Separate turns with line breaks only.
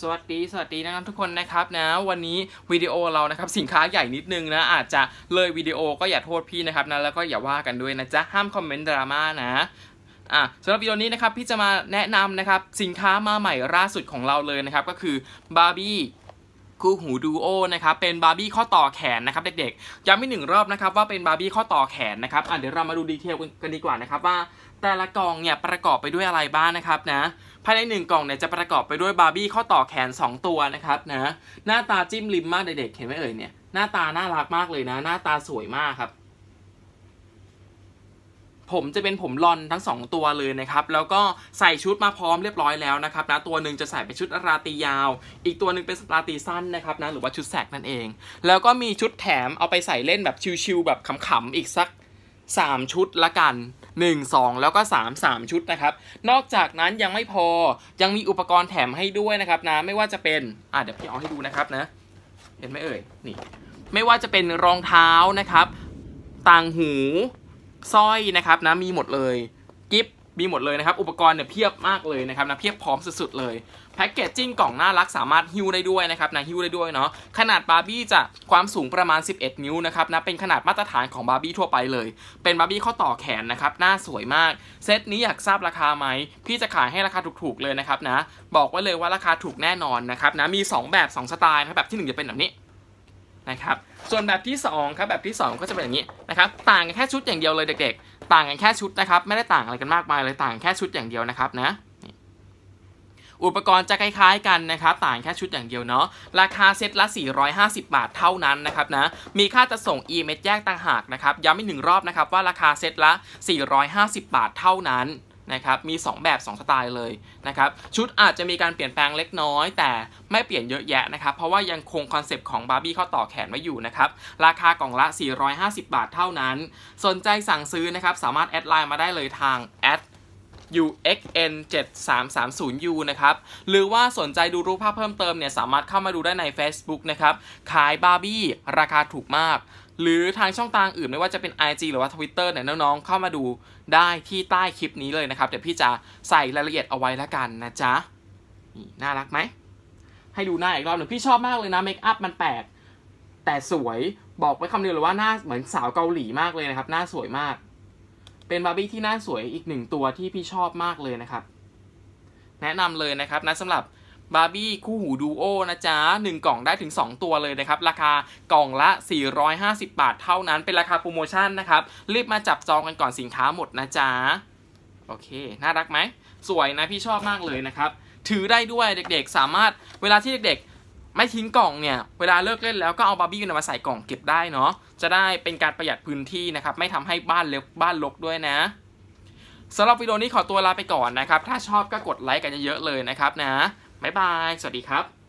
สวัสดีสวัสดีนะครับทุกคนนะครับนะวันนี้วิดีโอเรานะครับสินค้าใหญ่นิดนึงนะอาจจะเลยวิดีโอก็อย่าโทษพี่นะครับนะแล้วก็อย่าว่ากันด้วยนะจ๊ะห้ามคอมเมนต์ดราม่านะอ่ะสำหรับวิดีโอนี้นะครับพี่จะมาแนะนำนะครับสินค้ามาใหม่ล่าสุดของเราเลยนะครับก็คือบาร์บี้คู่หูดูโอนะครับ เป็นบาร์บี้ข้อต่อแขนนะครับเด็กๆย้ำอีกหนึ่งรอบนะครับว่าเป็นบาร์บี้ข้อต่อแขนนะครับอ่ะเดี๋ยวเรามาดูดีเทลกันดีกว่านะครับว่าแต่ละกล่องเนี่ยประกอบไปด้วยอะไรบ้างนะครับนะภายใน 1กล่องเนี่ยจะประกอบไปด้วยบาร์บี้ข้อต่อแขน 2 ตัวนะครับนะหน้าตาจิ้มลิมมากเด็กๆเห็นไหมเอ่ยเนี่ยหน้าตาน่ารักมากเลยนะ หน้าตาสวยมากครับผมจะเป็นผมลอนทั้ง 2 ตัวเลยนะครับ แล้วก็ใส่ชุดมาพร้อมเรียบร้อยแล้วนะครับนะ ตัวหนึ่งจะใส่เป็นชุดราตียาว อีกตัวหนึ่งเป็นราตีสั้นนะครับนะหรือว่าชุดแสกนั่นเอง แล้วก็มีชุดแถมเอาไปใส่เล่นแบบ ชิวๆแบบขำๆอีกสัก 3 ชุดละกัน 1 2 แล้วก็3 3ชุดนะครับ นอกจากนั้นยังไม่พอยังมีอุปกรณ์แถมให้ด้วยนะครับนะไม่ว่าจะเป็นอ่ะเดี๋ยวพี่เอาให้ดูนะครับนะเห็นไหมเอ่ยนี่ ไม่ว่าจะเป็นรองเท้านะครับต่างหูสร้อยนะครับนะมีหมดเลยกิฟมีหมดเลยนะครับอุปกรณ์เนี่ยเพียบมากเลยนะครับนะเพียบพร้อมสุดๆเลยแพ็กเกจจิ้งกล่องน่ารักสามารถฮิ้วได้ด้วยนะครับนะฮิ้วได้ด้วยเนาะขนาดบาร์บี้จะความสูงประมาณ11 นิ้วนะครับนะเป็นขนาดมาตรฐานของบาร์บี้ทั่วไปเลยเป็นบาร์บี้ข้อต่อแขนนะครับหน้าสวยมากเซตนี้อยากทราบราคาไหมพี่จะขายให้ราคาถูกๆเลยนะครับนะบอกไว้เลยว่าราคาถูกแน่นอนนะครับนะมี2แบบ 2สไตล์นะแบบที่1จะเป็นแบบนี้นะครับ ส่วนแบบที่ 2 ครับ แบบที่ 2 ก็จะเป็นอย่างนี้นะครับต่างกันแค่ชุดอย่างเดียวเลยเด็กๆต่างกันแค่ชุดนะครับไม่ได้ต่างอะไรกันมากมายเลยต่างแค่ชุดอย่างเดียวนะครับนะอุปกรณ์จะคล้ายๆกันนะครับต่างแค่ชุดอย่างเดียวเนาะราคาเซ็ตละ 450 บาทเท่านั้นนะครับนะมีค่าจะส่งอีเมลแยกต่างหากนะครับย้ำอีกหนึ่งรอบนะครับว่าราคาเซ็ตละ 450 บาทเท่านั้นนะครับ มี 2 แบบ 2 สไตล์เลยนะครับ ชุดอาจจะมีการเปลี่ยนแปลงเล็กน้อยแต่ไม่เปลี่ยนเยอะแยะนะครับ เพราะว่ายังคงคอนเซปต์ของบาร์บี้เข้าต่อแขนไว้อยู่นะครับ ราคากล่องละ 450 บาทเท่านั้น สนใจสั่งซื้อนะครับ สามารถแอดไลน์มาได้เลยทางแอด UXN 7330 U นะครับ หรือว่าสนใจดูรูปภาพเพิ่มเติมเนี่ย สามารถเข้ามาดูได้ใน Facebook นะครับ ขายบาร์บี้ราคาถูกมาก หรือทางช่องทางอื่นไม่ว่าจะเป็น IG หรือว่า Twitter เนี่ย น้องๆเข้ามาดูได้ที่ใต้คลิปนี้เลยนะครับ เดี๋ยวพี่จะใส่รายละเอียดเอาไว้แล้วกันนะจ๊ะ นี่ น่ารักไหม ให้ดูหน้าอีกรอบหนึ่งพี่ชอบมากเลยนะเมคอัพมันแปลกแต่สวยบอกไว้คำเดียวเลยว่าหน้าเหมือนสาวเกาหลีมากเลยนะครับหน้าสวยมากเป็นบาร์บี้ที่น่าสวยอีกหนึ่งตัวที่พี่ชอบมากเลยนะครับ แนะนำเลยนะครับนะสำหรับบาร์บี้คู่หูดูโอนะจ๊ะ1กล่องได้ถึง 2 ตัวเลยนะครับ ราคากล่องละ 450บาทเท่านั้นเป็นราคาโปรโมชั่นนะครับรีบมาจับจองกันก่อนสินค้าหมดนะจ๊ะโอเค น่ารักไหม สวยนะ พี่ชอบมากเลยนะครับ ถือได้ด้วยเด็กๆสามารถเวลาที่เด็กๆไม่ทิ้งกล่องเนี่ย เวลาเลิกเล่นแล้วก็เอาบาร์บี้ยูนมาใส่กล่องเก็บได้เนาะจะได้เป็นการประหยัดพื้นที่นะครับ ไม่ทำให้บ้านเล็กบ้านลกด้วยนะสำหรับวิดีโอนี้ขอตัวลาไปก่อนนะครับ ถ้าชอบก็กดไลค์กันเยอะๆเลยนะครับนะ บ๊ายบาย สวัสดีครับ